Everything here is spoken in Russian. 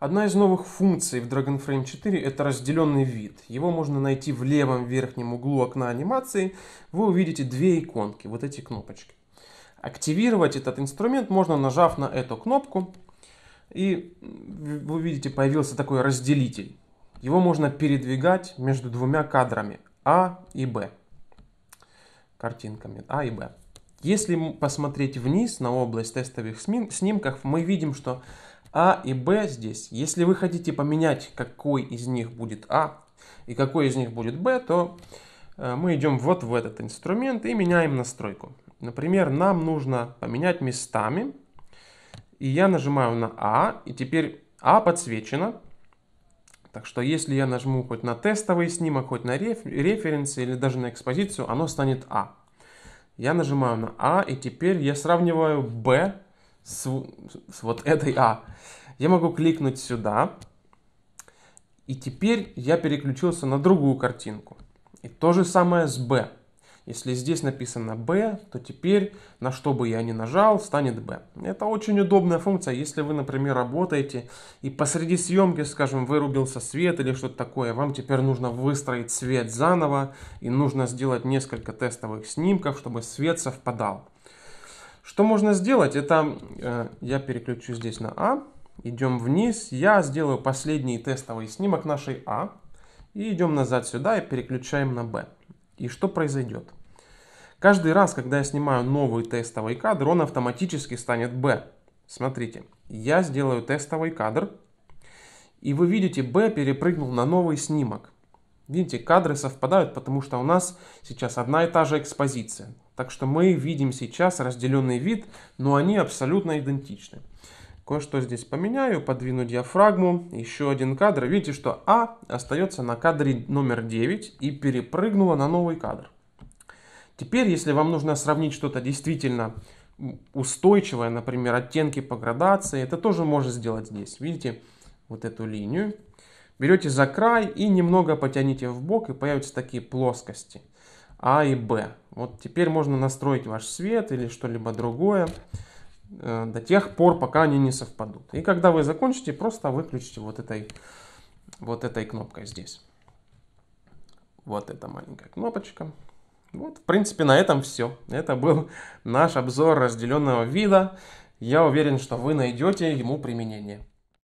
Одна из новых функций в Dragon Frame 4 это разделенный вид. Его можно найти в левом верхнем углу окна анимации. Вы увидите две иконки, вот эти кнопочки. Активировать этот инструмент можно нажав на эту кнопку. И вы видите, появился такой разделитель. Его можно передвигать между двумя кадрами А и Б. Картинками А и Б. Если посмотреть вниз на область тестовых снимков, мы видим, что а и Б здесь, если вы хотите поменять, какой из них будет А и какой из них будет Б, то э, мы идем вот в этот инструмент и меняем настройку. Например, нам нужно поменять местами. И я нажимаю на А, и теперь А подсвечено. Так что если я нажму хоть на тестовый снимок, хоть на реф референс или даже на экспозицию, оно станет А. Я нажимаю на А, и теперь я сравниваю Б с, с вот этой А. Я могу кликнуть сюда. И теперь я переключился на другую картинку. И то же самое с B. Если здесь написано B, то теперь на что бы я ни нажал, станет B. Это очень удобная функция, если вы, например, работаете и посреди съемки, скажем, вырубился свет или что-то такое, вам теперь нужно выстроить свет заново и нужно сделать несколько тестовых снимков, чтобы свет совпадал. Что можно сделать? Это э, я переключу здесь на А. Идем вниз. Я сделаю последний тестовый снимок нашей А. И идем назад сюда и переключаем на Б. И что произойдет? Каждый раз, когда я снимаю новый тестовый кадр, он автоматически станет B. Смотрите, я сделаю тестовый кадр, и вы видите, B перепрыгнул на новый снимок. Видите, кадры совпадают, потому что у нас сейчас одна и та же экспозиция. Так что мы видим сейчас разделенный вид, но они абсолютно идентичны. Кое-что здесь поменяю, подвину диафрагму, еще один кадр. Видите, что А остается на кадре номер 9 и перепрыгнула на новый кадр. Теперь, если вам нужно сравнить что-то действительно устойчивое, например, оттенки по градации, это тоже можно сделать здесь. Видите, вот эту линию Берете за край и немного потяните в бок и появятся такие плоскости А и Б. Вот теперь можно настроить ваш свет или что-либо другое э, до тех пор, пока они не совпадут. И когда вы закончите, просто выключите вот этой, вот этой кнопкой здесь. Вот эта маленькая кнопочка. Вот, в принципе, на этом все. Это был наш обзор разделенного вида. Я уверен, что вы найдете ему применение.